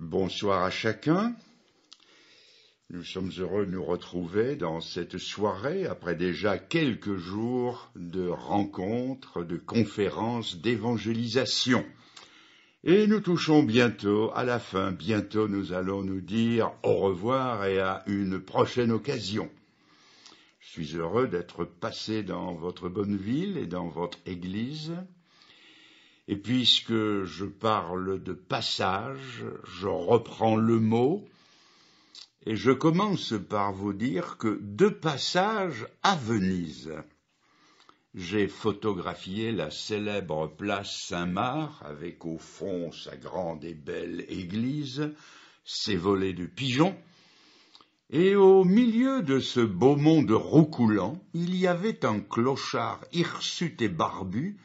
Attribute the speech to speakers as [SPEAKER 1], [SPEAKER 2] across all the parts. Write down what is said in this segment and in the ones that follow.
[SPEAKER 1] Bonsoir à chacun. Nous sommes heureux de nous retrouver dans cette soirée après déjà quelques jours de rencontres, de conférences, d'évangélisation. Et nous touchons bientôt à la fin, bientôt nous allons nous dire au revoir et à une prochaine occasion. Je suis heureux d'être passé dans votre bonne ville et dans votre église. Et puisque je parle de passage, je reprends le mot et je commence par vous dire que de passage à Venise, j'ai photographié la célèbre place Saint-Marc avec au fond sa grande et belle église, ses volets de pigeons, et au milieu de ce beau monde roucoulant, il y avait un clochard hirsute et barbu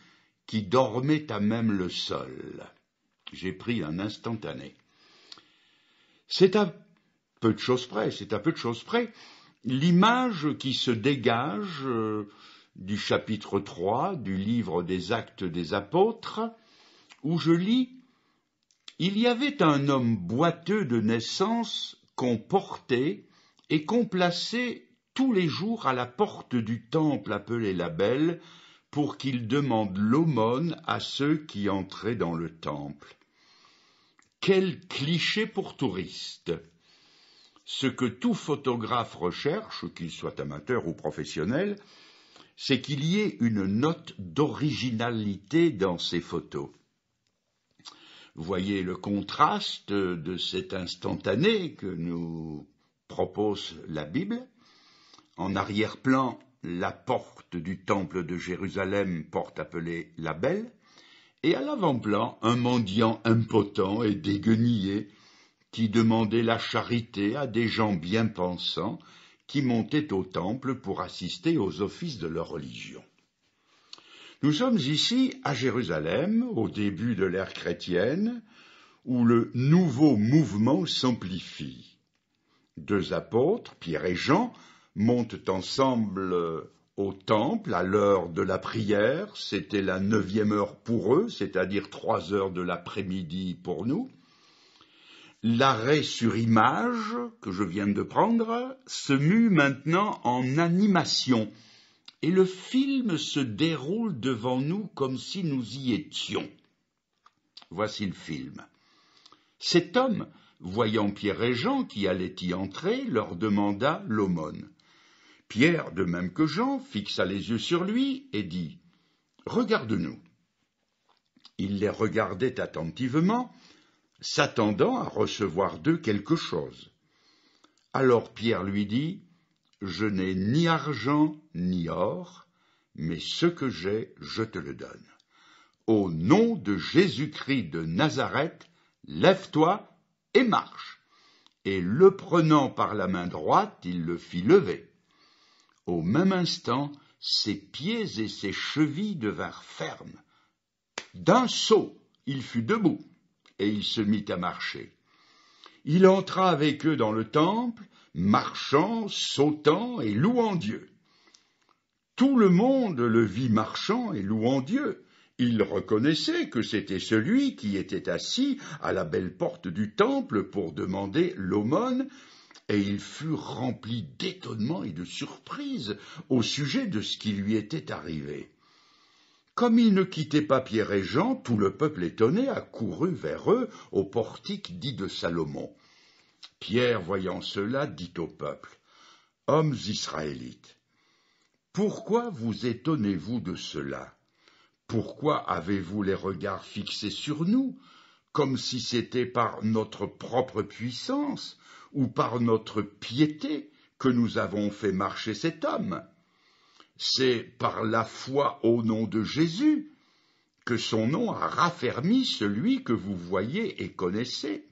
[SPEAKER 1] qui dormait à même le sol. J'ai pris un instantané. C'est à peu de choses près, c'est à peu de choses près l'image qui se dégage euh, du chapitre 3 du livre des actes des apôtres, où je lis Il y avait un homme boiteux de naissance qu'on portait et qu'on plaçait tous les jours à la porte du temple appelé la Belle, pour qu'il demande l'aumône à ceux qui entraient dans le temple. Quel cliché pour touristes Ce que tout photographe recherche, qu'il soit amateur ou professionnel, c'est qu'il y ait une note d'originalité dans ses photos. Voyez le contraste de cet instantané que nous propose la Bible. En arrière-plan, la porte du temple de Jérusalem, porte appelée la Belle, et à l'avant-plan un mendiant impotent et déguenillé qui demandait la charité à des gens bien pensants qui montaient au temple pour assister aux offices de leur religion. Nous sommes ici à Jérusalem, au début de l'ère chrétienne, où le nouveau mouvement s'amplifie. Deux apôtres, Pierre et Jean, montent ensemble au temple à l'heure de la prière, c'était la neuvième heure pour eux, c'est-à-dire trois heures de l'après-midi pour nous. L'arrêt sur image que je viens de prendre se mue maintenant en animation, et le film se déroule devant nous comme si nous y étions. Voici le film. Cet homme, voyant Pierre et Jean qui allaient y entrer, leur demanda l'aumône. Pierre, de même que Jean, fixa les yeux sur lui et dit Regarde-nous. Il les regardait attentivement, s'attendant à recevoir d'eux quelque chose. Alors Pierre lui dit Je n'ai ni argent ni or, mais ce que j'ai, je te le donne. Au nom de Jésus-Christ de Nazareth, lève-toi et marche. Et le prenant par la main droite, il le fit lever. Au même instant, ses pieds et ses chevilles devinrent fermes. D'un saut, il fut debout, et il se mit à marcher. Il entra avec eux dans le temple, marchant, sautant et louant Dieu. Tout le monde le vit marchant et louant Dieu. Il reconnaissait que c'était celui qui était assis à la belle porte du temple pour demander l'aumône, et il furent remplis d'étonnement et de surprise au sujet de ce qui lui était arrivé. Comme ils ne quittaient pas Pierre et Jean, tout le peuple étonné accourut vers eux au portique dit de Salomon. Pierre, voyant cela, dit au peuple Hommes israélites, pourquoi vous étonnez-vous de cela Pourquoi avez-vous les regards fixés sur nous, comme si c'était par notre propre puissance ou par notre piété que nous avons fait marcher cet homme. C'est par la foi au nom de Jésus que son nom a raffermi celui que vous voyez et connaissez.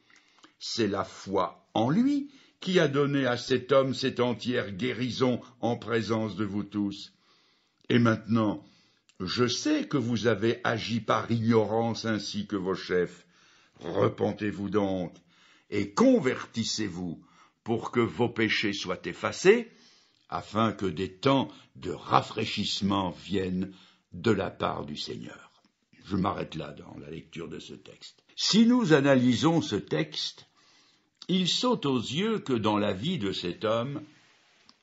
[SPEAKER 1] C'est la foi en lui qui a donné à cet homme cette entière guérison en présence de vous tous. Et maintenant, je sais que vous avez agi par ignorance ainsi que vos chefs. Repentez-vous donc et convertissez-vous pour que vos péchés soient effacés, afin que des temps de rafraîchissement viennent de la part du Seigneur. Je m'arrête là dans la lecture de ce texte. Si nous analysons ce texte, il saute aux yeux que dans la vie de cet homme,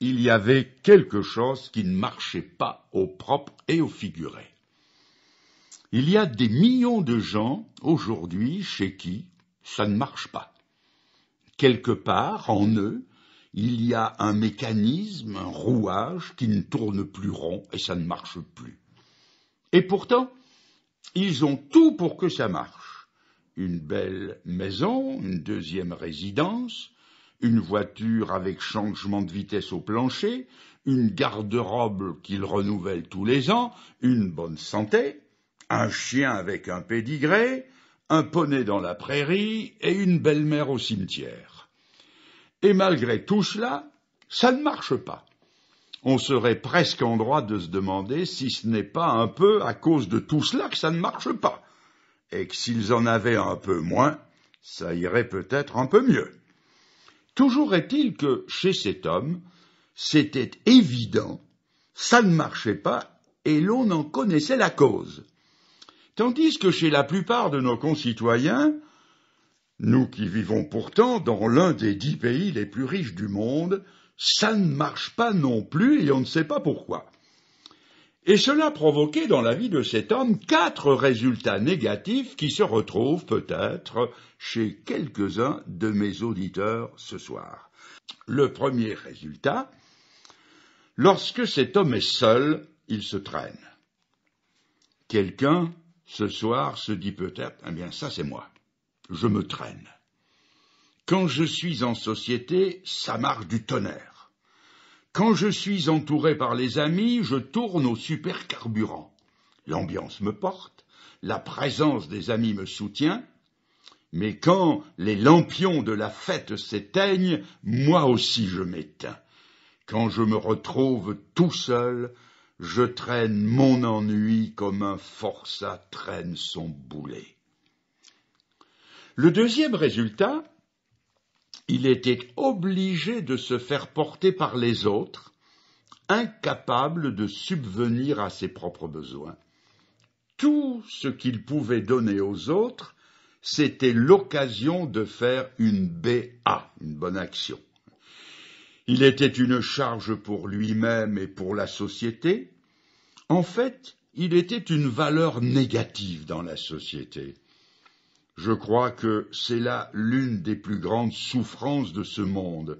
[SPEAKER 1] il y avait quelque chose qui ne marchait pas au propre et au figuré. Il y a des millions de gens aujourd'hui chez qui ça ne marche pas. Quelque part, en eux, il y a un mécanisme, un rouage qui ne tourne plus rond et ça ne marche plus. Et pourtant, ils ont tout pour que ça marche. Une belle maison, une deuxième résidence, une voiture avec changement de vitesse au plancher, une garde-robe qu'ils renouvellent tous les ans, une bonne santé, un chien avec un pédigré, un poney dans la prairie et une belle-mère au cimetière. Et malgré tout cela, ça ne marche pas. On serait presque en droit de se demander si ce n'est pas un peu à cause de tout cela que ça ne marche pas, et que s'ils en avaient un peu moins, ça irait peut-être un peu mieux. Toujours est-il que, chez cet homme, c'était évident, ça ne marchait pas, et l'on en connaissait la cause tandis que chez la plupart de nos concitoyens, nous qui vivons pourtant dans l'un des dix pays les plus riches du monde, ça ne marche pas non plus et on ne sait pas pourquoi. Et cela provoquait dans la vie de cet homme quatre résultats négatifs qui se retrouvent peut-être chez quelques-uns de mes auditeurs ce soir. Le premier résultat, lorsque cet homme est seul, il se traîne. Quelqu'un ce soir se dit peut-être, eh bien ça c'est moi, je me traîne. Quand je suis en société, ça marche du tonnerre. Quand je suis entouré par les amis, je tourne au supercarburant. L'ambiance me porte, la présence des amis me soutient, mais quand les lampions de la fête s'éteignent, moi aussi je m'éteins. Quand je me retrouve tout seul, je traîne mon ennui comme un forçat traîne son boulet. Le deuxième résultat, il était obligé de se faire porter par les autres, incapable de subvenir à ses propres besoins. Tout ce qu'il pouvait donner aux autres, c'était l'occasion de faire une BA, une bonne action. Il était une charge pour lui-même et pour la société. En fait, il était une valeur négative dans la société. Je crois que c'est là l'une des plus grandes souffrances de ce monde,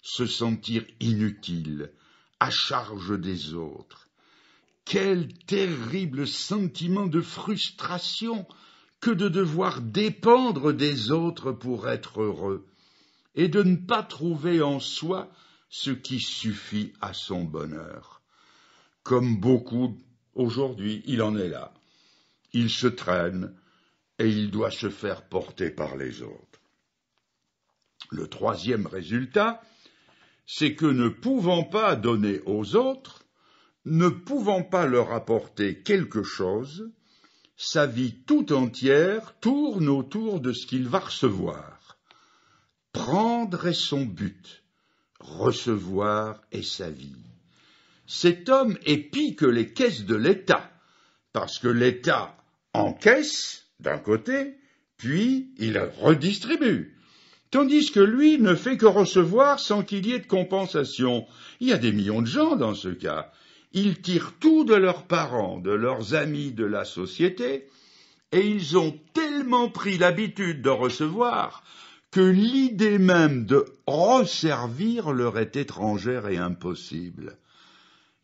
[SPEAKER 1] se sentir inutile, à charge des autres. Quel terrible sentiment de frustration que de devoir dépendre des autres pour être heureux, et de ne pas trouver en soi ce qui suffit à son bonheur. Comme beaucoup aujourd'hui, il en est là. Il se traîne et il doit se faire porter par les autres. Le troisième résultat, c'est que ne pouvant pas donner aux autres, ne pouvant pas leur apporter quelque chose, sa vie tout entière tourne autour de ce qu'il va recevoir. Prendre est son but recevoir est sa vie. Cet homme est pire que les caisses de l'État, parce que l'État encaisse d'un côté, puis il redistribue, tandis que lui ne fait que recevoir sans qu'il y ait de compensation. Il y a des millions de gens dans ce cas. Ils tirent tout de leurs parents, de leurs amis, de la société, et ils ont tellement pris l'habitude de recevoir que l'idée même de resservir leur est étrangère et impossible.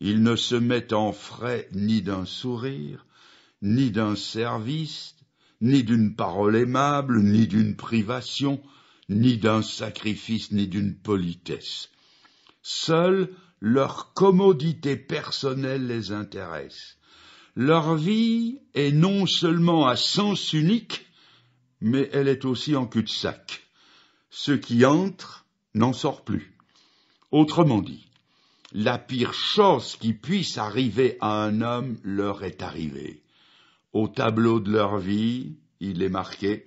[SPEAKER 1] Ils ne se mettent en frais ni d'un sourire, ni d'un service, ni d'une parole aimable, ni d'une privation, ni d'un sacrifice, ni d'une politesse. Seule leur commodité personnelle les intéresse. Leur vie est non seulement à sens unique, mais elle est aussi en cul-de-sac. Ceux qui entrent n'en sort plus. Autrement dit, la pire chose qui puisse arriver à un homme leur est arrivée. Au tableau de leur vie, il est marqué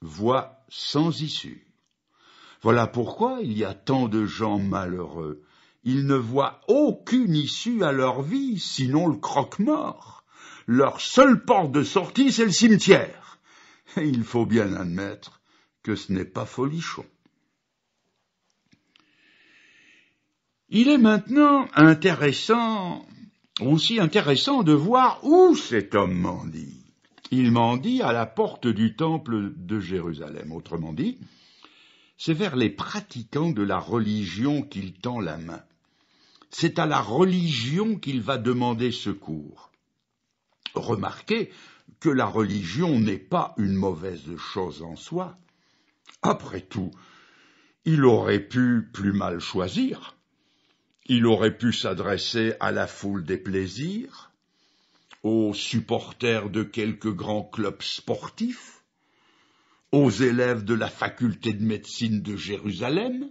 [SPEAKER 1] Voix sans issue. Voilà pourquoi il y a tant de gens malheureux. Ils ne voient aucune issue à leur vie, sinon le croque-mort. Leur seule porte de sortie, c'est le cimetière. il faut bien admettre que ce n'est pas folichon. Il est maintenant intéressant, aussi intéressant de voir où cet homme mendie. Il mendie à la porte du temple de Jérusalem. Autrement dit, c'est vers les pratiquants de la religion qu'il tend la main. C'est à la religion qu'il va demander secours. Remarquez que la religion n'est pas une mauvaise chose en soi, après tout, il aurait pu plus mal choisir. Il aurait pu s'adresser à la foule des plaisirs, aux supporters de quelques grands clubs sportifs, aux élèves de la faculté de médecine de Jérusalem,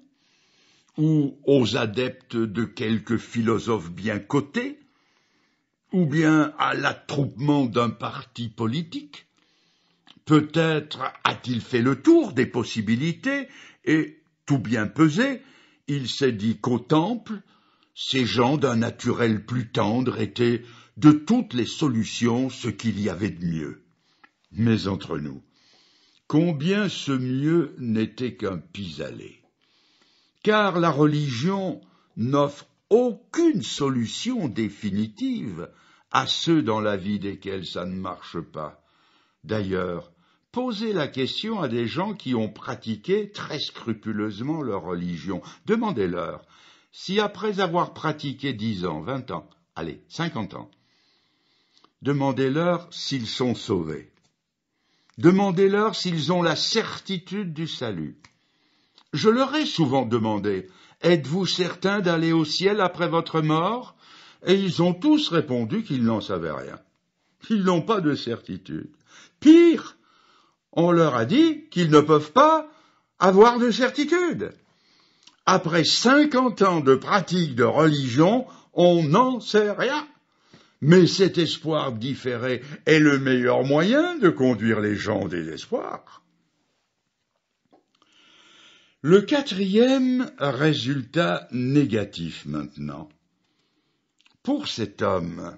[SPEAKER 1] ou aux adeptes de quelques philosophes bien cotés, ou bien à l'attroupement d'un parti politique, Peut-être a-t-il fait le tour des possibilités et, tout bien pesé, il s'est dit qu'au temple, ces gens d'un naturel plus tendre étaient de toutes les solutions ce qu'il y avait de mieux. Mais entre nous, combien ce mieux n'était qu'un pis-aller. Car la religion n'offre aucune solution définitive à ceux dans la vie desquels ça ne marche pas. D'ailleurs, Posez la question à des gens qui ont pratiqué très scrupuleusement leur religion. Demandez-leur si après avoir pratiqué dix ans, vingt ans, allez, cinquante ans, demandez-leur s'ils sont sauvés. Demandez-leur s'ils ont la certitude du salut. Je leur ai souvent demandé Êtes-vous certain d'aller au ciel après votre mort Et ils ont tous répondu qu'ils n'en savaient rien. qu'ils n'ont pas de certitude. Pire, on leur a dit qu'ils ne peuvent pas avoir de certitude. Après 50 ans de pratique de religion, on n'en sait rien. Mais cet espoir différé est le meilleur moyen de conduire les gens au désespoir. Le quatrième résultat négatif maintenant. Pour cet homme,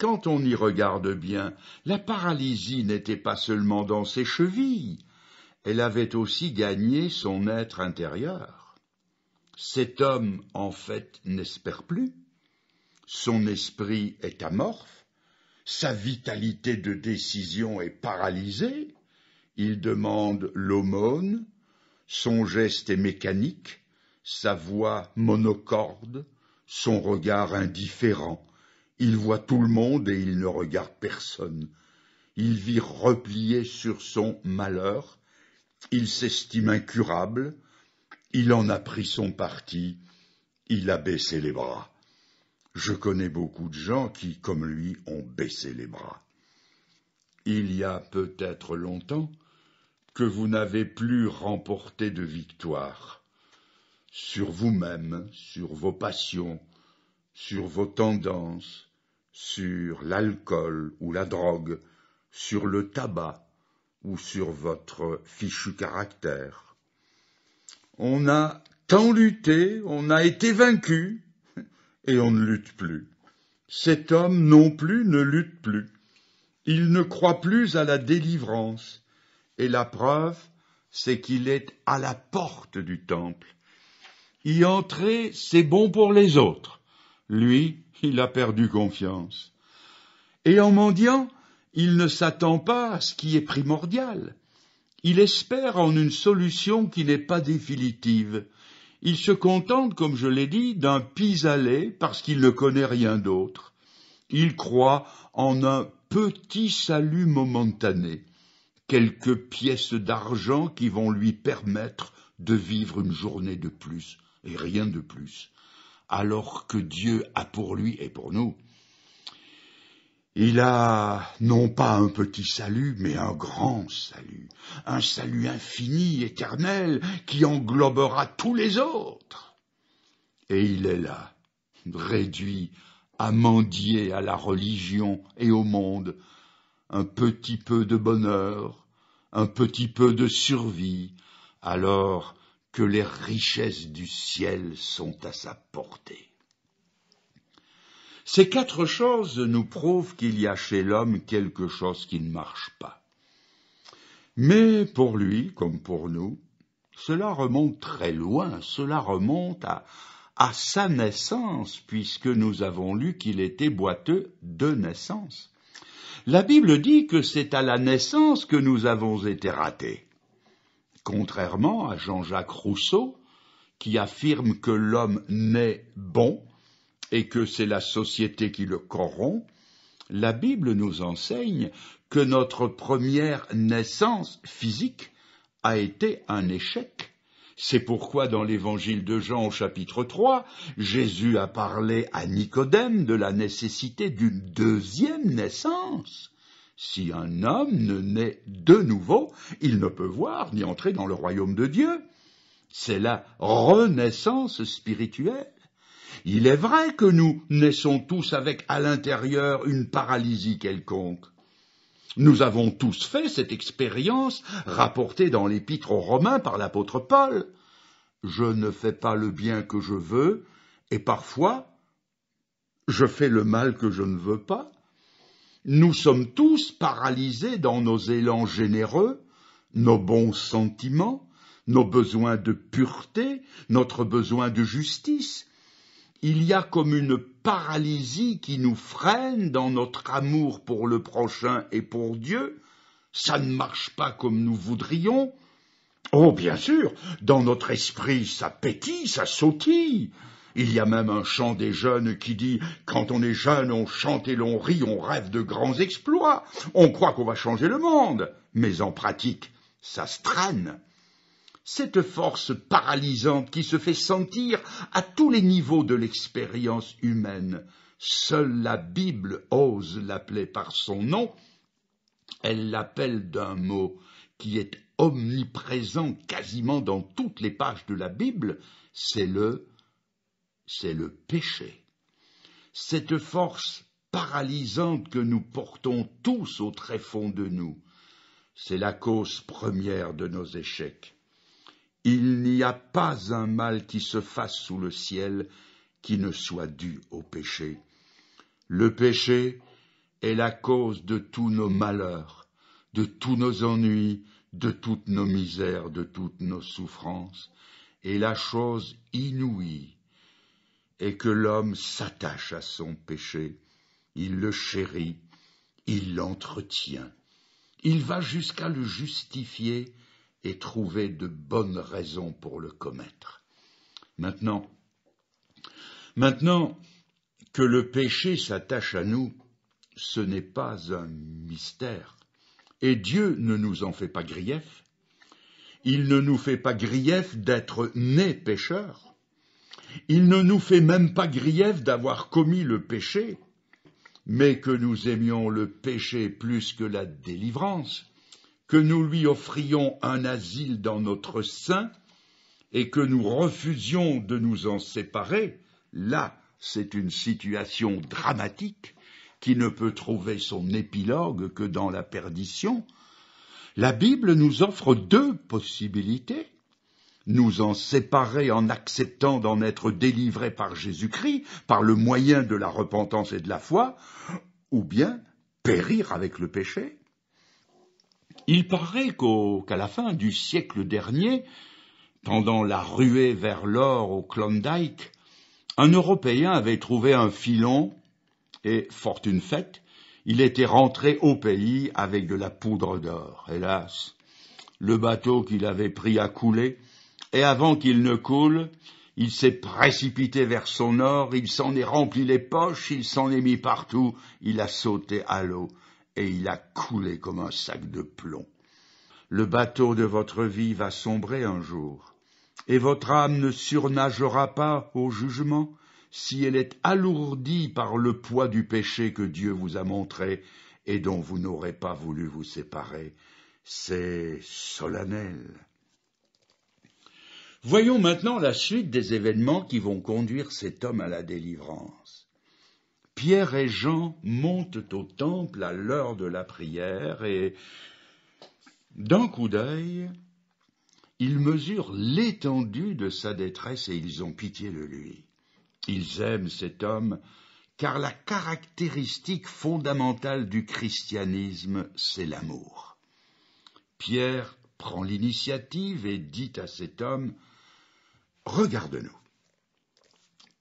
[SPEAKER 1] quand on y regarde bien, la paralysie n'était pas seulement dans ses chevilles, elle avait aussi gagné son être intérieur. Cet homme, en fait, n'espère plus. Son esprit est amorphe, sa vitalité de décision est paralysée, il demande l'aumône, son geste est mécanique, sa voix monocorde, son regard indifférent, il voit tout le monde et il ne regarde personne. Il vit replié sur son malheur, il s'estime incurable, il en a pris son parti, il a baissé les bras. Je connais beaucoup de gens qui, comme lui, ont baissé les bras. Il y a peut-être longtemps que vous n'avez plus remporté de victoire sur vous-même, sur vos passions, sur vos tendances, sur l'alcool ou la drogue, sur le tabac ou sur votre fichu caractère. On a tant lutté, on a été vaincu, et on ne lutte plus. Cet homme non plus ne lutte plus. Il ne croit plus à la délivrance, et la preuve, c'est qu'il est à la porte du temple. Y entrer, c'est bon pour les autres lui, il a perdu confiance. Et en mendiant, il ne s'attend pas à ce qui est primordial. Il espère en une solution qui n'est pas définitive. Il se contente, comme je l'ai dit, d'un pis-aller parce qu'il ne connaît rien d'autre. Il croit en un petit salut momentané, quelques pièces d'argent qui vont lui permettre de vivre une journée de plus, et rien de plus alors que Dieu a pour lui et pour nous. Il a non pas un petit salut, mais un grand salut, un salut infini, éternel, qui englobera tous les autres. Et il est là, réduit à mendier à la religion et au monde un petit peu de bonheur, un petit peu de survie, alors que les richesses du ciel sont à sa portée. Ces quatre choses nous prouvent qu'il y a chez l'homme quelque chose qui ne marche pas. Mais pour lui, comme pour nous, cela remonte très loin, cela remonte à, à sa naissance, puisque nous avons lu qu'il était boiteux de naissance. La Bible dit que c'est à la naissance que nous avons été ratés contrairement à Jean-Jacques Rousseau, qui affirme que l'homme naît bon et que c'est la société qui le corrompt, la Bible nous enseigne que notre première naissance physique a été un échec. C'est pourquoi dans l'évangile de Jean au chapitre 3, Jésus a parlé à Nicodème de la nécessité d'une deuxième naissance. Si un homme ne naît de nouveau, il ne peut voir ni entrer dans le royaume de Dieu. C'est la renaissance spirituelle. Il est vrai que nous naissons tous avec à l'intérieur une paralysie quelconque. Nous avons tous fait cette expérience rapportée dans l'épître aux Romains par l'apôtre Paul. Je ne fais pas le bien que je veux, et parfois je fais le mal que je ne veux pas. Nous sommes tous paralysés dans nos élans généreux, nos bons sentiments, nos besoins de pureté, notre besoin de justice. Il y a comme une paralysie qui nous freine dans notre amour pour le prochain et pour Dieu. Ça ne marche pas comme nous voudrions. Oh, bien sûr, dans notre esprit, ça pétille, ça sautille. Il y a même un chant des jeunes qui dit Quand on est jeune, on chante et l'on rit, on rêve de grands exploits, on croit qu'on va changer le monde, mais en pratique, ça se traîne. Cette force paralysante qui se fait sentir à tous les niveaux de l'expérience humaine, seule la Bible ose l'appeler par son nom, elle l'appelle d'un mot qui est omniprésent quasiment dans toutes les pages de la Bible, c'est le c'est le péché. Cette force paralysante que nous portons tous au tréfonds de nous, c'est la cause première de nos échecs. Il n'y a pas un mal qui se fasse sous le ciel qui ne soit dû au péché. Le péché est la cause de tous nos malheurs, de tous nos ennuis, de toutes nos misères, de toutes nos souffrances, et la chose inouïe et que l'homme s'attache à son péché. Il le chérit, il l'entretient. Il va jusqu'à le justifier et trouver de bonnes raisons pour le commettre. Maintenant, maintenant que le péché s'attache à nous, ce n'est pas un mystère. Et Dieu ne nous en fait pas grief. Il ne nous fait pas grief d'être nés pécheurs. Il ne nous fait même pas grief d'avoir commis le péché, mais que nous aimions le péché plus que la délivrance, que nous lui offrions un asile dans notre sein, et que nous refusions de nous en séparer, là c'est une situation dramatique qui ne peut trouver son épilogue que dans la perdition, la Bible nous offre deux possibilités nous en séparer en acceptant d'en être délivrés par Jésus-Christ, par le moyen de la repentance et de la foi, ou bien périr avec le péché Il paraît qu'à la fin du siècle dernier, pendant la ruée vers l'or au Klondike, un Européen avait trouvé un filon et, fortune faite, il était rentré au pays avec de la poudre d'or. Hélas, le bateau qu'il avait pris à couler et avant qu'il ne coule, il s'est précipité vers son or, il s'en est rempli les poches, il s'en est mis partout, il a sauté à l'eau, et il a coulé comme un sac de plomb. Le bateau de votre vie va sombrer un jour, et votre âme ne surnagera pas au jugement si elle est alourdie par le poids du péché que Dieu vous a montré et dont vous n'aurez pas voulu vous séparer. C'est solennel. Voyons maintenant la suite des événements qui vont conduire cet homme à la délivrance. Pierre et Jean montent au temple à l'heure de la prière et, d'un coup d'œil, ils mesurent l'étendue de sa détresse et ils ont pitié de lui. Ils aiment cet homme car la caractéristique fondamentale du christianisme, c'est l'amour. Pierre prend l'initiative et dit à cet homme Regarde-nous.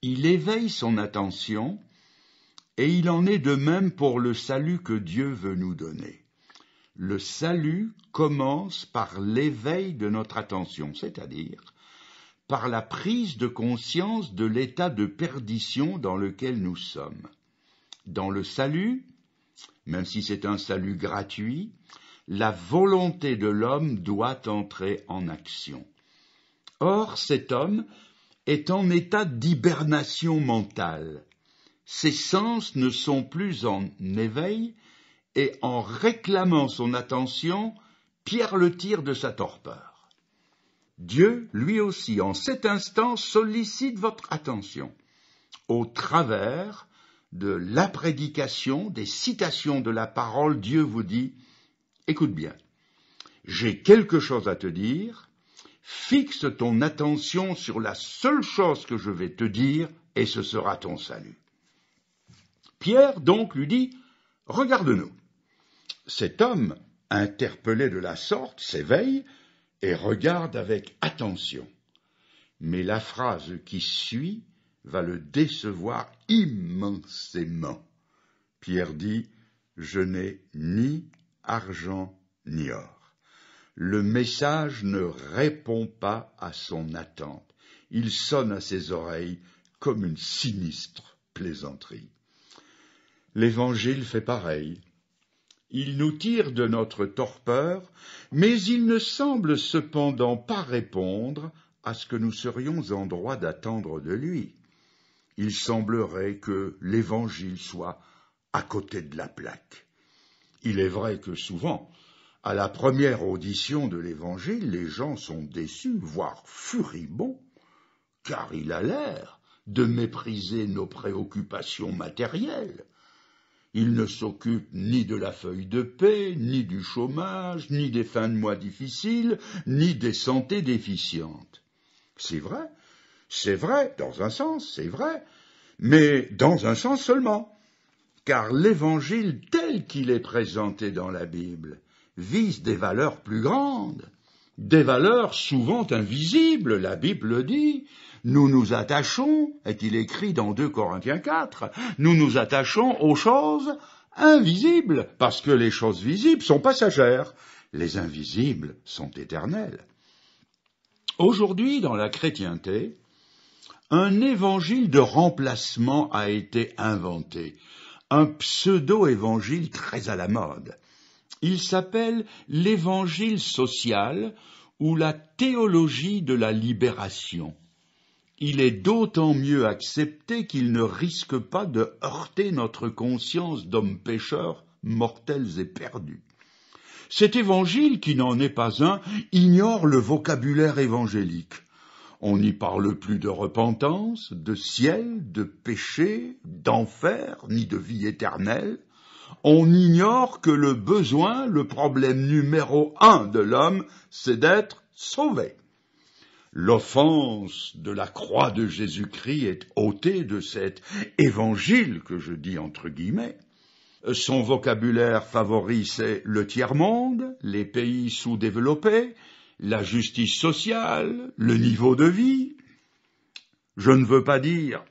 [SPEAKER 1] Il éveille son attention et il en est de même pour le salut que Dieu veut nous donner. Le salut commence par l'éveil de notre attention, c'est-à-dire par la prise de conscience de l'état de perdition dans lequel nous sommes. Dans le salut, même si c'est un salut gratuit, la volonté de l'homme doit entrer en action. Or, cet homme est en état d'hibernation mentale. Ses sens ne sont plus en éveil, et en réclamant son attention, Pierre le tire de sa torpeur. Dieu, lui aussi, en cet instant, sollicite votre attention au travers de la prédication, des citations de la parole, Dieu vous dit, écoute bien, j'ai quelque chose à te dire, Fixe ton attention sur la seule chose que je vais te dire, et ce sera ton salut. Pierre donc lui dit, Regarde-nous. Cet homme, interpellé de la sorte, s'éveille et regarde avec attention. Mais la phrase qui suit va le décevoir immensément. Pierre dit Je n'ai ni argent ni or. Le message ne répond pas à son attente. Il sonne à ses oreilles comme une sinistre plaisanterie. L'Évangile fait pareil. Il nous tire de notre torpeur, mais il ne semble cependant pas répondre à ce que nous serions en droit d'attendre de lui. Il semblerait que l'Évangile soit à côté de la plaque. Il est vrai que souvent à la première audition de l'Évangile, les gens sont déçus, voire furibonds, car il a l'air de mépriser nos préoccupations matérielles. Il ne s'occupe ni de la feuille de paix, ni du chômage, ni des fins de mois difficiles, ni des santé déficientes. C'est vrai, c'est vrai, dans un sens, c'est vrai, mais dans un sens seulement, car l'évangile tel qu'il est présenté dans la Bible vise des valeurs plus grandes, des valeurs souvent invisibles, la Bible le dit. Nous nous attachons, est-il écrit dans 2 Corinthiens 4, nous nous attachons aux choses invisibles, parce que les choses visibles sont passagères, les invisibles sont éternelles. Aujourd'hui, dans la chrétienté, un évangile de remplacement a été inventé, un pseudo-évangile très à la mode. Il s'appelle l'évangile social ou la théologie de la libération. Il est d'autant mieux accepté qu'il ne risque pas de heurter notre conscience d'hommes pécheurs mortels et perdus. Cet évangile, qui n'en est pas un, ignore le vocabulaire évangélique. On n'y parle plus de repentance, de ciel, de péché, d'enfer, ni de vie éternelle on ignore que le besoin, le problème numéro un de l'homme, c'est d'être sauvé. L'offense de la croix de Jésus-Christ est ôtée de cet évangile que je dis entre guillemets. Son vocabulaire favori, c'est le tiers-monde, les pays sous-développés, la justice sociale, le niveau de vie. Je ne veux pas dire,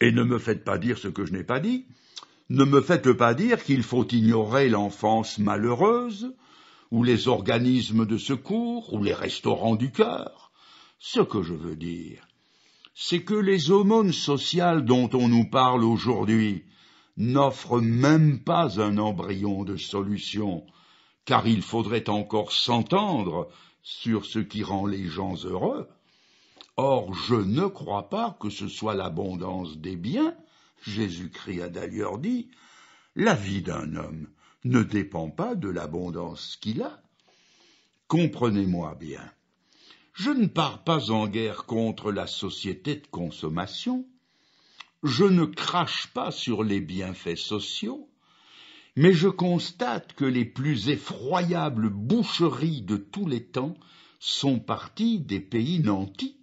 [SPEAKER 1] et ne me faites pas dire ce que je n'ai pas dit, ne me faites pas dire qu'il faut ignorer l'enfance malheureuse, ou les organismes de secours, ou les restaurants du cœur. Ce que je veux dire, c'est que les aumônes sociales dont on nous parle aujourd'hui n'offrent même pas un embryon de solution, car il faudrait encore s'entendre sur ce qui rend les gens heureux. Or je ne crois pas que ce soit l'abondance des biens, Jésus-Christ a d'ailleurs dit La vie d'un homme ne dépend pas de l'abondance qu'il a. Comprenez-moi bien. Je ne pars pas en guerre contre la société de consommation. Je ne crache pas sur les bienfaits sociaux mais je constate que les plus effroyables boucheries de tous les temps sont parties des pays nantis,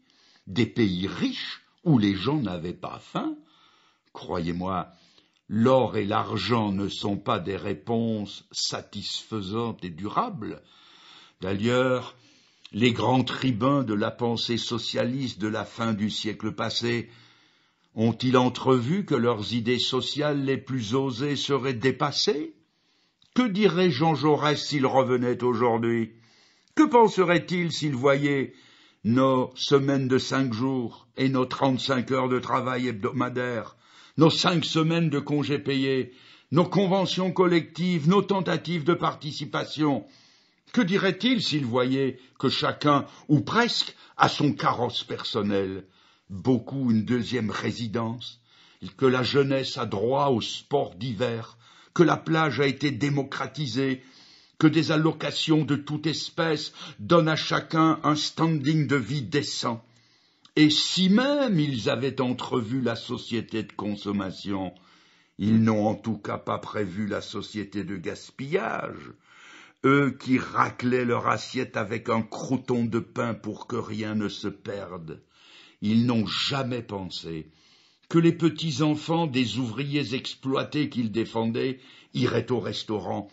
[SPEAKER 1] des pays riches où les gens n'avaient pas faim, Croyez-moi, l'or et l'argent ne sont pas des réponses satisfaisantes et durables. D'ailleurs, les grands tribuns de la pensée socialiste de la fin du siècle passé ont-ils entrevu que leurs idées sociales les plus osées seraient dépassées Que dirait Jean Jaurès s'il revenait aujourd'hui Que penserait-il s'il voyait nos semaines de cinq jours et nos trente-cinq heures de travail hebdomadaire nos cinq semaines de congés payés, nos conventions collectives, nos tentatives de participation. Que dirait-il s'il voyait que chacun, ou presque, a son carrosse personnel, beaucoup une deuxième résidence, que la jeunesse a droit aux sports d'hiver, que la plage a été démocratisée, que des allocations de toute espèce donnent à chacun un standing de vie décent, et si même ils avaient entrevu la société de consommation, ils n'ont en tout cas pas prévu la société de gaspillage, eux qui raclaient leur assiette avec un crouton de pain pour que rien ne se perde. Ils n'ont jamais pensé que les petits enfants des ouvriers exploités qu'ils défendaient iraient au restaurant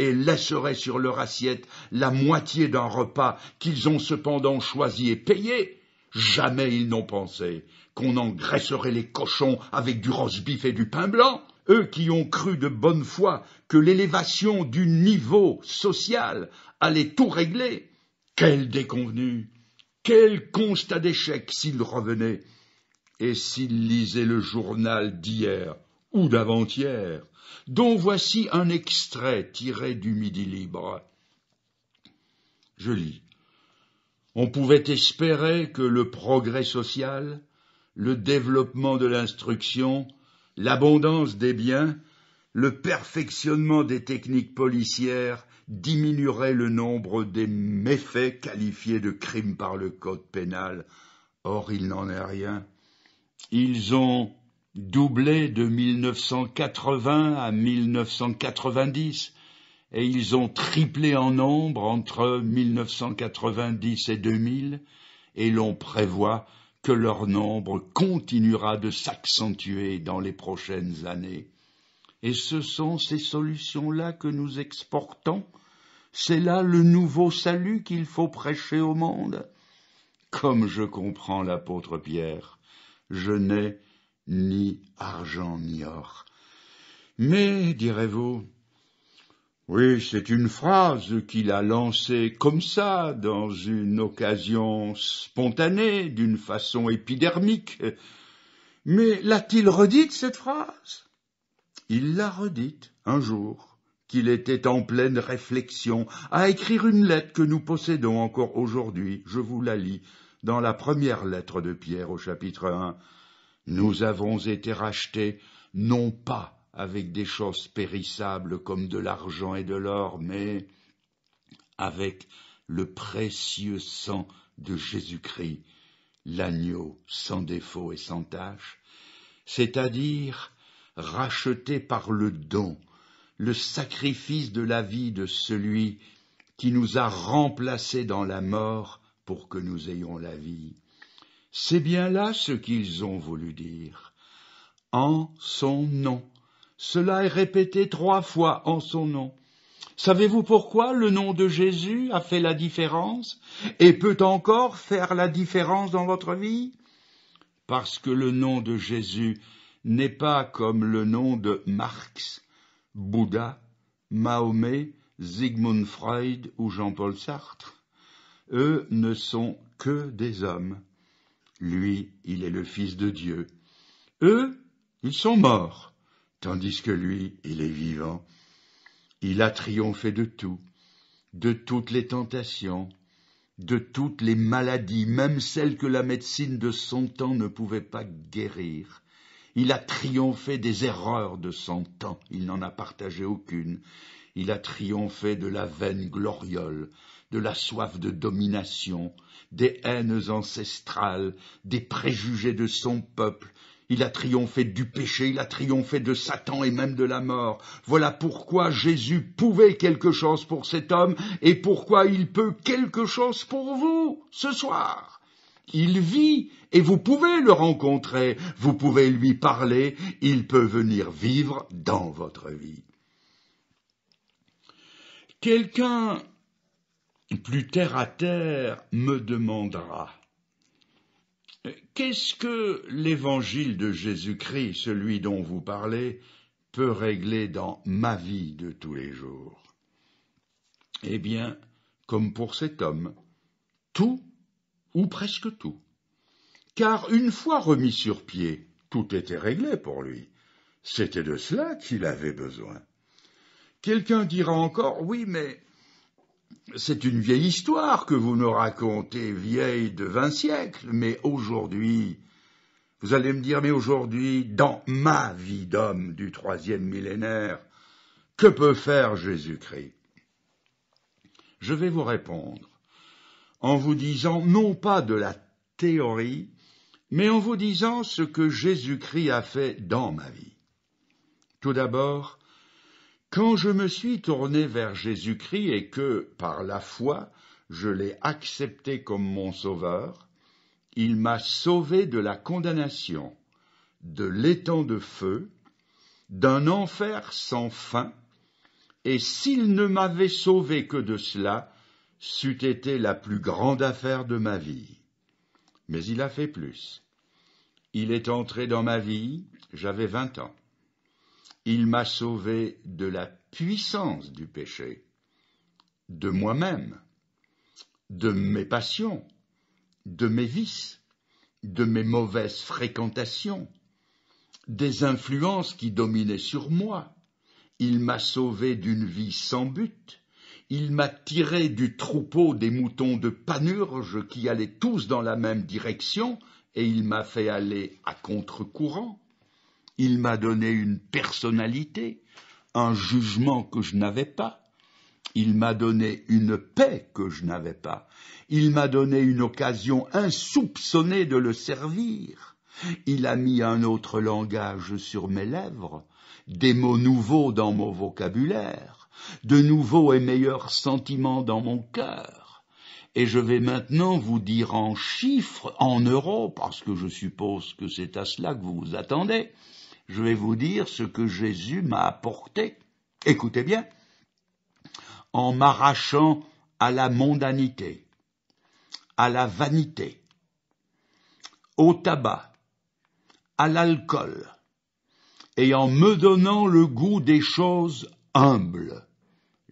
[SPEAKER 1] et laisseraient sur leur assiette la moitié d'un repas qu'ils ont cependant choisi et payé Jamais ils n'ont pensé qu'on engraisserait les cochons avec du rosbif et du pain blanc. Eux qui ont cru de bonne foi que l'élévation du niveau social allait tout régler. Quel déconvenu Quel constat d'échec s'ils revenaient Et s'ils lisaient le journal d'hier ou d'avant-hier, dont voici un extrait tiré du Midi libre. Je lis. On pouvait espérer que le progrès social, le développement de l'instruction, l'abondance des biens, le perfectionnement des techniques policières diminueraient le nombre des méfaits qualifiés de crimes par le Code pénal. Or, il n'en est rien. Ils ont doublé de 1980 à 1990 et ils ont triplé en nombre entre 1990 et 2000, et l'on prévoit que leur nombre continuera de s'accentuer dans les prochaines années. Et ce sont ces solutions-là que nous exportons, c'est là le nouveau salut qu'il faut prêcher au monde. Comme je comprends l'apôtre Pierre, je n'ai ni argent ni or. Mais, direz-vous, oui, c'est une phrase qu'il a lancée comme ça, dans une occasion spontanée, d'une façon épidermique. Mais l'a-t-il redite, cette phrase Il l'a redite un jour, qu'il était en pleine réflexion, à écrire une lettre que nous possédons encore aujourd'hui, je vous la lis, dans la première lettre de Pierre au chapitre 1. Nous avons été rachetés, non pas avec des choses périssables comme de l'argent et de l'or, mais avec le précieux sang de Jésus-Christ, l'agneau sans défaut et sans tache, c'est-à-dire racheté par le don, le sacrifice de la vie de celui qui nous a remplacés dans la mort pour que nous ayons la vie. C'est bien là ce qu'ils ont voulu dire. En son nom. Cela est répété trois fois en son nom. Savez-vous pourquoi le nom de Jésus a fait la différence et peut encore faire la différence dans votre vie Parce que le nom de Jésus n'est pas comme le nom de Marx, Bouddha, Mahomet, Sigmund Freud ou Jean-Paul Sartre. Eux ne sont que des hommes. Lui, il est le Fils de Dieu. Eux, ils sont morts tandis que lui, il est vivant. Il a triomphé de tout, de toutes les tentations, de toutes les maladies, même celles que la médecine de son temps ne pouvait pas guérir. Il a triomphé des erreurs de son temps, il n'en a partagé aucune. Il a triomphé de la vaine gloriole, de la soif de domination, des haines ancestrales, des préjugés de son peuple, il a triomphé du péché, il a triomphé de Satan et même de la mort. Voilà pourquoi Jésus pouvait quelque chose pour cet homme et pourquoi il peut quelque chose pour vous ce soir. Il vit et vous pouvez le rencontrer, vous pouvez lui parler, il peut venir vivre dans votre vie. Quelqu'un plus terre à terre me demandera Qu'est-ce que l'évangile de Jésus-Christ, celui dont vous parlez, peut régler dans ma vie de tous les jours Eh bien, comme pour cet homme, tout ou presque tout. Car une fois remis sur pied, tout était réglé pour lui. C'était de cela qu'il avait besoin. Quelqu'un dira encore Oui, mais c'est une vieille histoire que vous nous racontez, vieille de vingt siècles, mais aujourd'hui, vous allez me dire, mais aujourd'hui, dans ma vie d'homme du troisième millénaire, que peut faire Jésus-Christ Je vais vous répondre en vous disant non pas de la théorie, mais en vous disant ce que Jésus-Christ a fait dans ma vie. Tout d'abord, quand je me suis tourné vers Jésus-Christ et que, par la foi, je l'ai accepté comme mon sauveur, il m'a sauvé de la condamnation, de l'étang de feu, d'un enfer sans fin, et s'il ne m'avait sauvé que de cela, c'eût été la plus grande affaire de ma vie. Mais il a fait plus. Il est entré dans ma vie, j'avais vingt ans. Il m'a sauvé de la puissance du péché, de moi-même, de mes passions, de mes vices, de mes mauvaises fréquentations, des influences qui dominaient sur moi. Il m'a sauvé d'une vie sans but. Il m'a tiré du troupeau des moutons de panurge qui allaient tous dans la même direction, et il m'a fait aller à contre-courant. Il m'a donné une personnalité, un jugement que je n'avais pas. Il m'a donné une paix que je n'avais pas. Il m'a donné une occasion insoupçonnée de le servir. Il a mis un autre langage sur mes lèvres, des mots nouveaux dans mon vocabulaire, de nouveaux et meilleurs sentiments dans mon cœur. Et je vais maintenant vous dire en chiffres, en euros, parce que je suppose que c'est à cela que vous vous attendez, je vais vous dire ce que Jésus m'a apporté. Écoutez bien, en m'arrachant à la mondanité, à la vanité, au tabac, à l'alcool, et en me donnant le goût des choses humbles.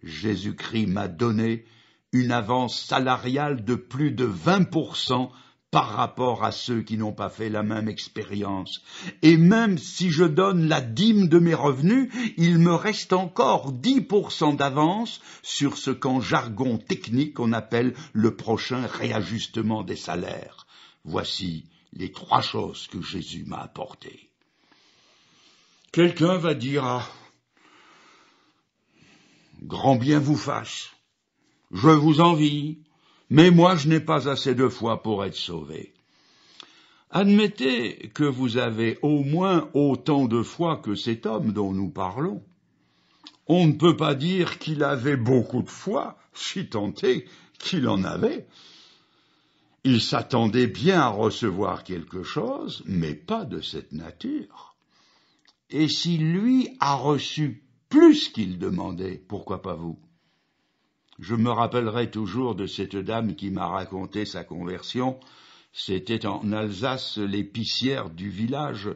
[SPEAKER 1] Jésus-Christ m'a donné une avance salariale de plus de 20% par rapport à ceux qui n'ont pas fait la même expérience. Et même si je donne la dîme de mes revenus, il me reste encore 10% d'avance sur ce qu'en jargon technique on appelle le prochain réajustement des salaires. Voici les trois choses que Jésus m'a apportées. Quelqu'un va dire ah, Grand bien vous fasse, je vous envie, mais moi je n'ai pas assez de foi pour être sauvé. Admettez que vous avez au moins autant de foi que cet homme dont nous parlons. On ne peut pas dire qu'il avait beaucoup de foi, si est qu'il en avait. Il s'attendait bien à recevoir quelque chose, mais pas de cette nature. Et si lui a reçu plus qu'il demandait, pourquoi pas vous? Je me rappellerai toujours de cette dame qui m'a raconté sa conversion. C'était en Alsace l'épicière du village.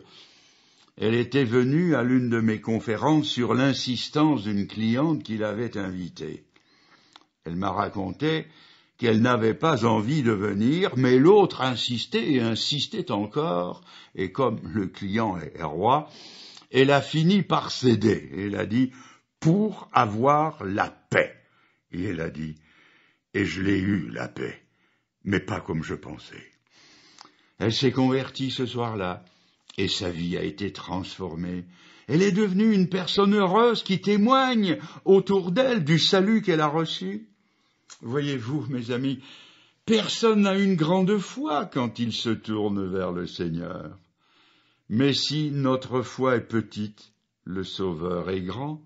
[SPEAKER 1] Elle était venue à l'une de mes conférences sur l'insistance d'une cliente qui l'avait invitée. Elle m'a raconté qu'elle n'avait pas envie de venir, mais l'autre insistait et insistait encore, et comme le client est roi, elle a fini par céder. Elle a dit pour avoir la paix elle a dit, et je l'ai eu, la paix, mais pas comme je pensais. Elle s'est convertie ce soir-là, et sa vie a été transformée. Elle est devenue une personne heureuse qui témoigne autour d'elle du salut qu'elle a reçu. Voyez-vous, mes amis, personne n'a une grande foi quand il se tourne vers le Seigneur. Mais si notre foi est petite, le Sauveur est grand.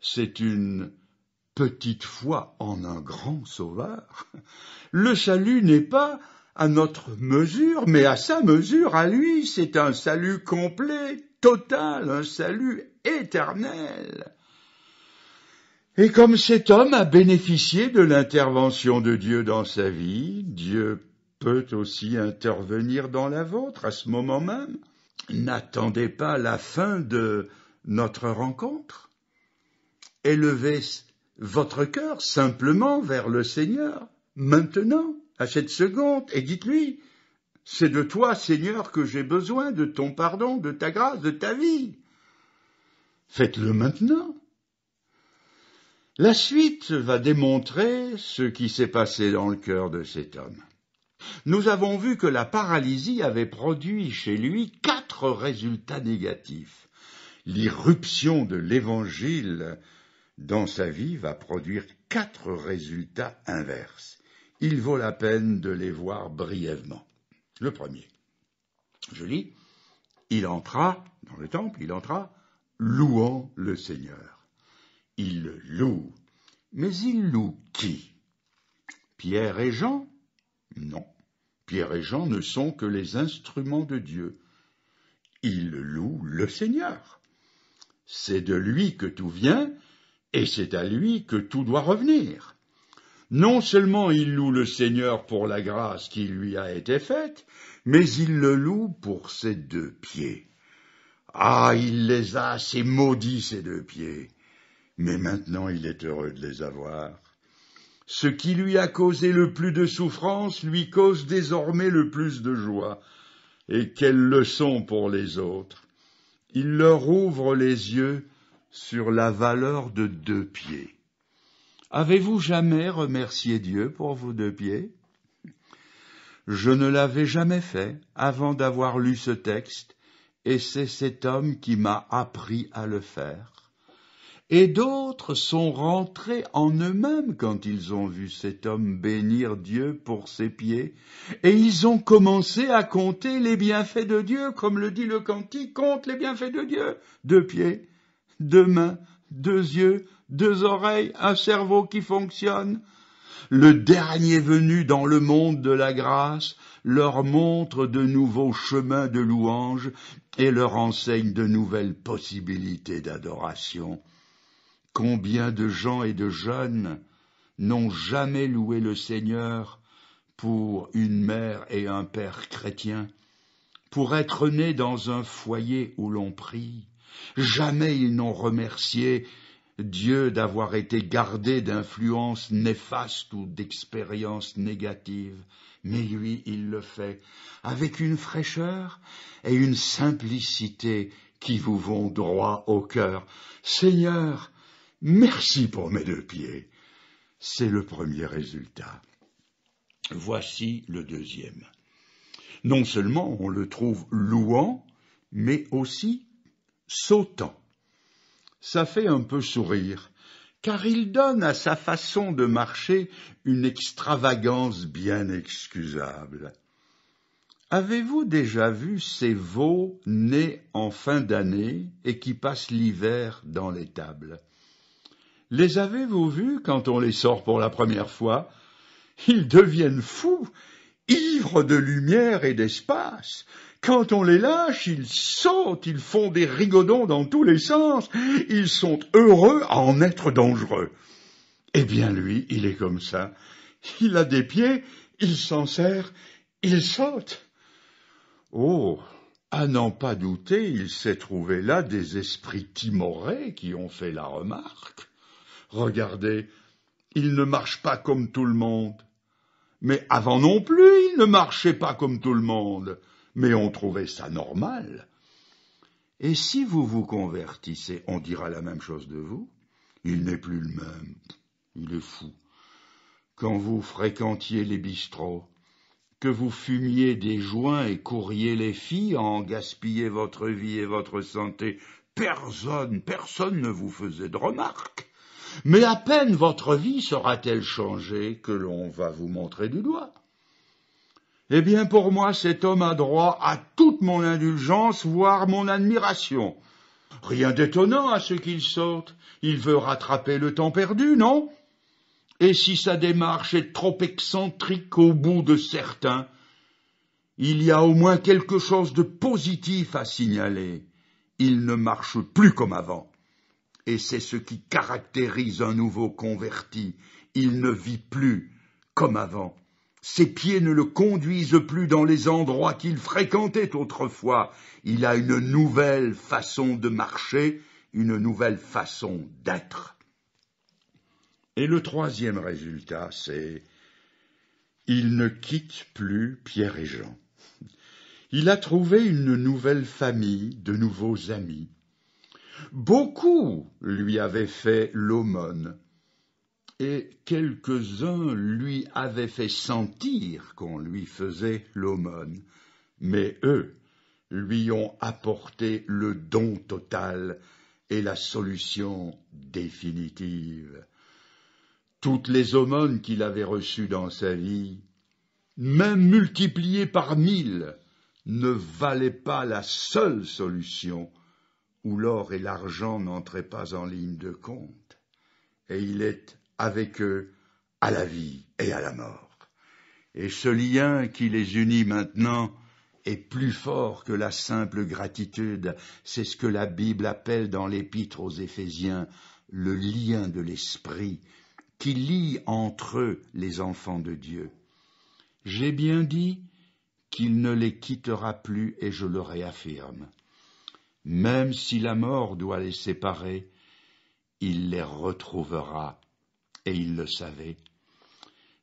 [SPEAKER 1] C'est une petite foi en un grand sauveur. Le salut n'est pas à notre mesure, mais à sa mesure, à lui, c'est un salut complet, total, un salut éternel. Et comme cet homme a bénéficié de l'intervention de Dieu dans sa vie, Dieu peut aussi intervenir dans la vôtre à ce moment même. N'attendez pas la fin de notre rencontre. Élevez votre cœur simplement vers le Seigneur, maintenant, à cette seconde, et dites-lui, c'est de toi, Seigneur, que j'ai besoin, de ton pardon, de ta grâce, de ta vie. Faites-le maintenant. La suite va démontrer ce qui s'est passé dans le cœur de cet homme. Nous avons vu que la paralysie avait produit chez lui quatre résultats négatifs. L'irruption de l'Évangile dans sa vie va produire quatre résultats inverses. Il vaut la peine de les voir brièvement. Le premier, je lis, il entra dans le temple, il entra louant le Seigneur. Il loue. Mais il loue qui Pierre et Jean Non. Pierre et Jean ne sont que les instruments de Dieu. Il loue le Seigneur. C'est de lui que tout vient, et c'est à lui que tout doit revenir. Non seulement il loue le Seigneur pour la grâce qui lui a été faite, mais il le loue pour ses deux pieds. Ah, il les a, assez maudits, ses deux pieds. Mais maintenant il est heureux de les avoir. Ce qui lui a causé le plus de souffrance lui cause désormais le plus de joie. Et quelle leçon pour les autres. Il leur ouvre les yeux sur la valeur de deux pieds. Avez-vous jamais remercié Dieu pour vos deux pieds Je ne l'avais jamais fait avant d'avoir lu ce texte, et c'est cet homme qui m'a appris à le faire. Et d'autres sont rentrés en eux-mêmes quand ils ont vu cet homme bénir Dieu pour ses pieds, et ils ont commencé à compter les bienfaits de Dieu, comme le dit le cantique, compte les bienfaits de Dieu, deux pieds, deux mains, deux yeux, deux oreilles, un cerveau qui fonctionne. Le dernier venu dans le monde de la grâce leur montre de nouveaux chemins de louange et leur enseigne de nouvelles possibilités d'adoration. Combien de gens et de jeunes n'ont jamais loué le Seigneur pour une mère et un père chrétien, pour être nés dans un foyer où l'on prie, Jamais ils n'ont remercié Dieu d'avoir été gardé d'influences néfastes ou d'expériences négatives, mais lui il le fait avec une fraîcheur et une simplicité qui vous vont droit au cœur. Seigneur, merci pour mes deux pieds. C'est le premier résultat. Voici le deuxième. Non seulement on le trouve louant, mais aussi sautant. Ça fait un peu sourire, car il donne à sa façon de marcher une extravagance bien excusable. Avez-vous déjà vu ces veaux nés en fin d'année et qui passent l'hiver dans l'étable Les avez-vous vus quand on les sort pour la première fois Ils deviennent fous, ivres de lumière et d'espace, quand on les lâche, ils sautent, ils font des rigodons dans tous les sens, ils sont heureux à en être dangereux. Eh bien lui, il est comme ça. Il a des pieds, il s'en sert, il saute. Oh, à n'en pas douter, il s'est trouvé là des esprits timorés qui ont fait la remarque. Regardez, il ne marche pas comme tout le monde. Mais avant non plus, il ne marchait pas comme tout le monde mais on trouvait ça normal. Et si vous vous convertissez, on dira la même chose de vous Il n'est plus le même, il est fou. Quand vous fréquentiez les bistrots, que vous fumiez des joints et couriez les filles en gaspillant votre vie et votre santé, personne, personne ne vous faisait de remarques. Mais à peine votre vie sera-t-elle changée que l'on va vous montrer du doigt. Eh bien pour moi cet homme a droit à toute mon indulgence, voire mon admiration. Rien d'étonnant à ce qu'il sorte. Il veut rattraper le temps perdu, non? Et si sa démarche est trop excentrique au bout de certains, il y a au moins quelque chose de positif à signaler. Il ne marche plus comme avant. Et c'est ce qui caractérise un nouveau converti. Il ne vit plus comme avant. Ses pieds ne le conduisent plus dans les endroits qu'il fréquentait autrefois. Il a une nouvelle façon de marcher, une nouvelle façon d'être. Et le troisième résultat, c'est il ne quitte plus Pierre et Jean. Il a trouvé une nouvelle famille, de nouveaux amis. Beaucoup lui avaient fait l'aumône et quelques-uns lui avaient fait sentir qu'on lui faisait l'aumône, mais eux lui ont apporté le don total et la solution définitive. Toutes les aumônes qu'il avait reçues dans sa vie, même multipliées par mille, ne valaient pas la seule solution où l'or et l'argent n'entraient pas en ligne de compte. Et il est avec eux à la vie et à la mort. Et ce lien qui les unit maintenant est plus fort que la simple gratitude, c'est ce que la Bible appelle dans l'épître aux Éphésiens le lien de l'esprit qui lie entre eux les enfants de Dieu. J'ai bien dit qu'il ne les quittera plus et je le réaffirme. Même si la mort doit les séparer, il les retrouvera et il le savait.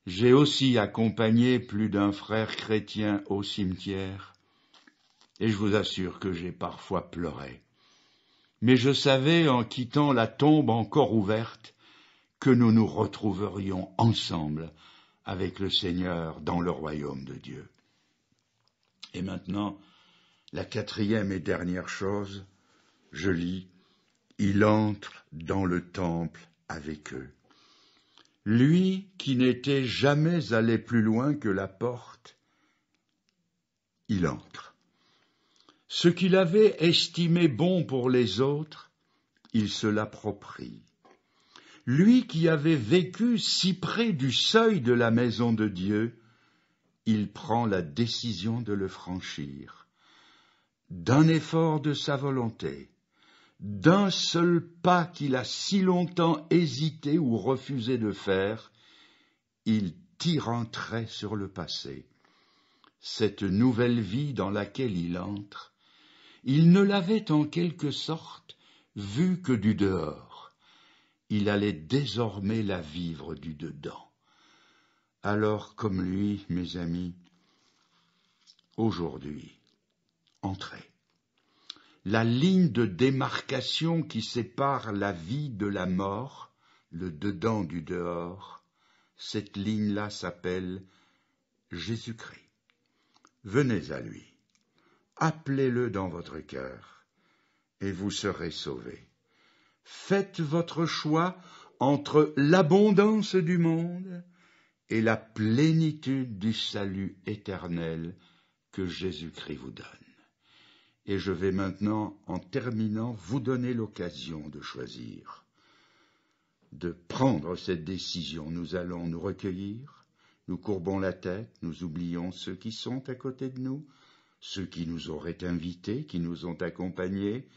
[SPEAKER 1] J'ai aussi accompagné plus d'un frère chrétien au cimetière, et je vous assure que j'ai parfois pleuré. Mais je savais, en quittant la tombe encore ouverte, que nous nous retrouverions ensemble avec le Seigneur dans le royaume de Dieu. Et maintenant, la quatrième et dernière chose, je lis, il entre dans le temple avec eux lui qui n'était jamais allé plus loin que la porte, il entre. Ce qu'il avait estimé bon pour les autres, il se l'approprie. Lui qui avait vécu si près du seuil de la maison de Dieu, il prend la décision de le franchir. D'un effort de sa volonté, d'un seul pas qu'il a si longtemps hésité ou refusé de faire, il trait sur le passé. Cette nouvelle vie dans laquelle il entre, il ne l'avait en quelque sorte vue que du dehors. Il allait désormais la vivre du dedans. Alors, comme lui, mes amis, aujourd'hui, entrez la ligne de démarcation qui sépare la vie de la mort, le dedans du dehors, cette ligne-là s'appelle Jésus-Christ. Venez à lui, appelez-le dans votre cœur, et vous serez sauvés. Faites votre choix entre l'abondance du monde et la plénitude du salut éternel que Jésus-Christ vous donne et je vais maintenant, en terminant, vous donner l'occasion de choisir. De prendre cette décision, nous allons nous recueillir, nous courbons la tête, nous oublions ceux qui sont à côté de nous, ceux qui nous auraient invités, qui nous ont accompagnés,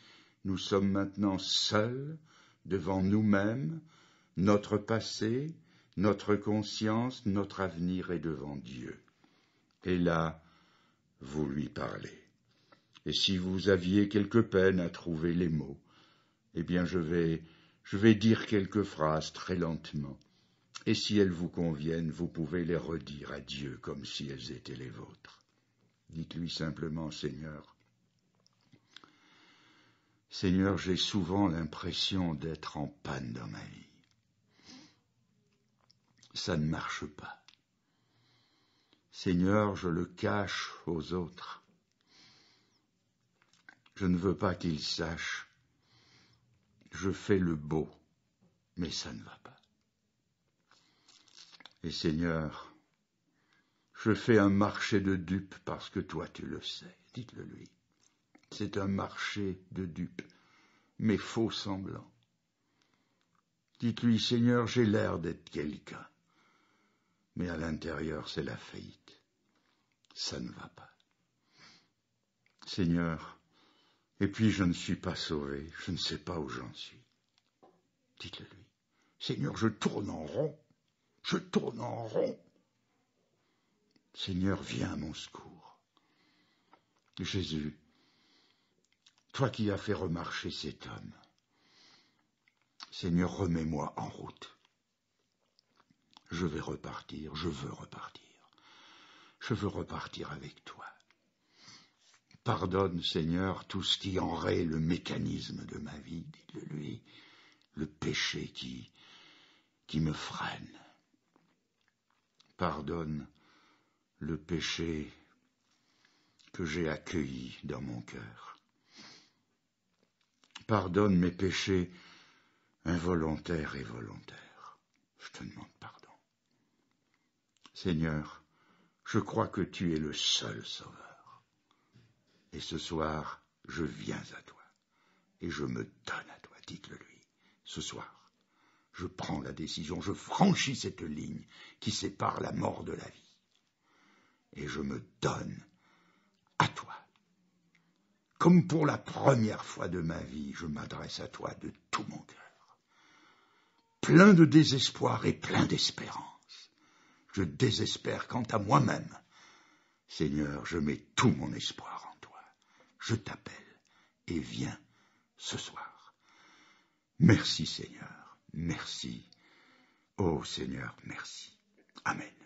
[SPEAKER 1] nous sommes maintenant seuls devant nous-mêmes, notre passé, notre conscience, notre avenir est devant Dieu. Et là, vous lui parlez et si vous aviez quelque peine à trouver les mots, eh bien je vais je vais dire quelques phrases très lentement, et si elles vous conviennent, vous pouvez les redire à Dieu comme si elles étaient les vôtres. Dites-lui simplement, Seigneur. Seigneur, j'ai souvent l'impression d'être en panne dans ma vie. Ça ne marche pas. Seigneur, je le cache aux autres. Je ne veux pas qu'il sache. Je fais le beau, mais ça ne va pas. Et Seigneur, je fais un marché de dupes parce que toi tu le sais, dites-le lui. C'est un marché de dupes, mais faux semblant. Dites-lui, Seigneur, j'ai l'air d'être quelqu'un, mais à l'intérieur c'est la faillite. Ça ne va pas. Seigneur, et puis je ne suis pas sauvé, je ne sais pas où j'en suis. Dites-le lui. Seigneur, je tourne en rond, je tourne en rond. Seigneur, viens à mon secours. Jésus, toi qui as fait remarcher cet homme, Seigneur, remets-moi en route. Je vais repartir, je veux repartir. Je veux repartir avec toi. Pardonne, Seigneur, tout ce qui enraye le mécanisme de ma vie, dites-le lui, le péché qui, qui me freine. Pardonne le péché que j'ai accueilli dans mon cœur. Pardonne mes péchés involontaires et volontaires. Je te demande pardon. Seigneur, je crois que tu es le seul sauveur. Et ce soir, je viens à toi, et je me donne à toi, dites-le lui, ce soir. Je prends la décision, je franchis cette ligne qui sépare la mort de la vie, et je me donne à toi. Comme pour la première fois de ma vie, je m'adresse à toi de tout mon cœur, plein de désespoir et plein d'espérance. Je désespère quant à moi-même. Seigneur, je mets tout mon espoir je t'appelle et viens ce soir. Merci Seigneur, merci. Ô Seigneur, merci. Amen.